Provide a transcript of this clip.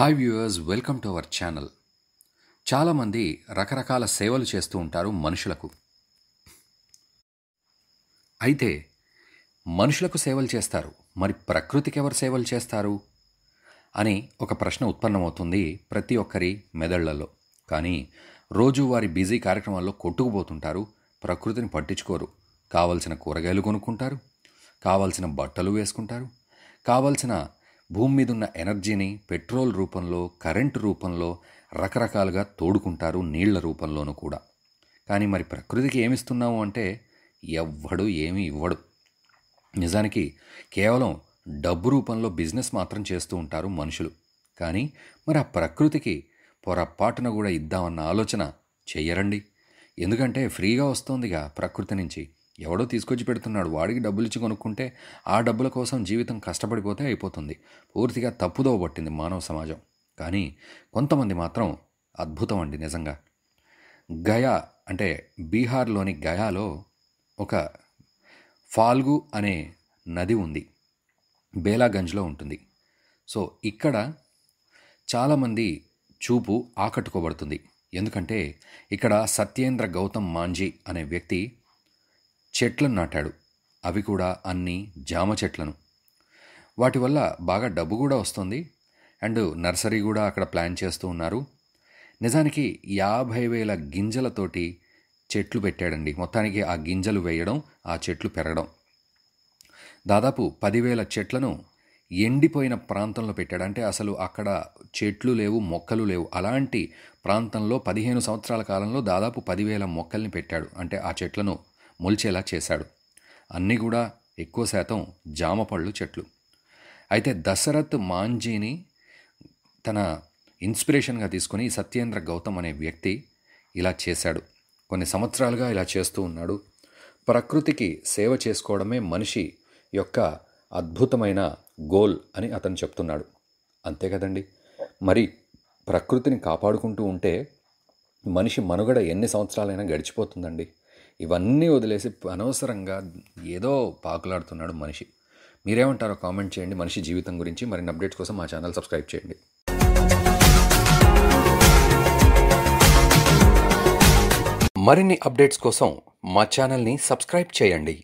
hi viewers welcome to our channel చాలామంది రకరకాల సేవలు చేస్తూ ఉంటారు మనుషులకు అయితే మనుషులకు సేవలు చేస్తారు మరి ప్రకృతికి ఎవరు సేవలు చేస్తారు అని ఒక ప్రశ్న ఉత్పన్నమవుతుంది ప్రతి ఒక్కరి మెదళ్లలో కానీ రోజువారి బిజీ కార్యక్రమాల్లో కొట్టుకుపోతుంటారు ప్రకృతిని పట్టించుకోరు కావలసిన కూరగాయలు కొనుక్కుంటారు కావలసిన బట్టలు వేసుకుంటారు కావలసిన భూమి మీద ఉన్న ఎనర్జీని పెట్రోల్ రూపంలో కరెంటు రూపంలో రకరకాలుగా తోడుకుంటారు నీళ్ల రూపంలోనూ కూడా కానీ మరి ప్రకృతికి ఏమిస్తున్నాము అంటే ఎవ్వడు ఏమీ ఇవ్వడు నిజానికి కేవలం డబ్బు రూపంలో బిజినెస్ మాత్రం చేస్తూ ఉంటారు మనుషులు కానీ మరి ఆ ప్రకృతికి పొరపాటున కూడా ఇద్దామన్న ఆలోచన చెయ్యరండి ఎందుకంటే ఫ్రీగా వస్తోందిగా ప్రకృతి నుంచి ఎవడో తీసుకొచ్చి పెడుతున్నాడు వాడికి డబ్బులు ఇచ్చి కొనుక్కుంటే ఆ డబ్బుల కోసం జీవితం కష్టపడిపోతే అయిపోతుంది పూర్తిగా తప్పుదోవ పట్టింది మానవ సమాజం కానీ కొంతమంది మాత్రం అద్భుతం అండి నిజంగా గయా అంటే బీహార్లోని గయాలో ఒక ఫాల్గు అనే నది ఉంది బేలాగంజ్లో ఉంటుంది సో ఇక్కడ చాలామంది చూపు ఆకట్టుకోబడుతుంది ఎందుకంటే ఇక్కడ సత్యేంద్ర గౌతమ్ మాంజీ అనే వ్యక్తి చెట్లను నాటాడు అవి కూడా అన్ని జామ చెట్లను వాటి వల్ల బాగా డబ్బు కూడా వస్తుంది అండ్ నర్సరీ కూడా అక్కడ ప్లాన్ చేస్తూ ఉన్నారు నిజానికి యాభై వేల గింజలతోటి చెట్లు పెట్టాడండి మొత్తానికి ఆ గింజలు వేయడం ఆ చెట్లు పెరగడం దాదాపు పదివేల చెట్లను ఎండిపోయిన ప్రాంతంలో పెట్టాడు అంటే అసలు అక్కడ చెట్లు లేవు మొక్కలు లేవు అలాంటి ప్రాంతంలో పదిహేను సంవత్సరాల కాలంలో దాదాపు పదివేల మొక్కల్ని పెట్టాడు అంటే ఆ చెట్లను మొలిచేలా చేశాడు అన్నీ కూడా ఎక్కువ శాతం జామ పళ్ళు చెట్లు అయితే దశరథ్ మాంజీని తన ఇన్స్పిరేషన్గా తీసుకుని సత్యేంద్ర గౌతమ్ అనే వ్యక్తి ఇలా చేశాడు కొన్ని సంవత్సరాలుగా ఇలా చేస్తూ ఉన్నాడు ప్రకృతికి సేవ చేసుకోవడమే మనిషి యొక్క అద్భుతమైన గోల్ అని అతను చెప్తున్నాడు అంతే కదండి మరి ప్రకృతిని కాపాడుకుంటూ ఉంటే మనిషి మనుగడ ఎన్ని సంవత్సరాలైనా గడిచిపోతుందండి ఇవన్నీ వదిలేసి అనవసరంగా ఏదో పాకులాడుతున్నాడు మనిషి మీరేమంటారో కామెంట్ చేయండి మనిషి జీవితం గురించి మరిన్ని అప్డేట్స్ కోసం మా ఛానల్ సబ్స్క్రైబ్ చేయండి మరిన్ని అప్డేట్స్ కోసం మా ఛానల్ని సబ్స్క్రైబ్ చేయండి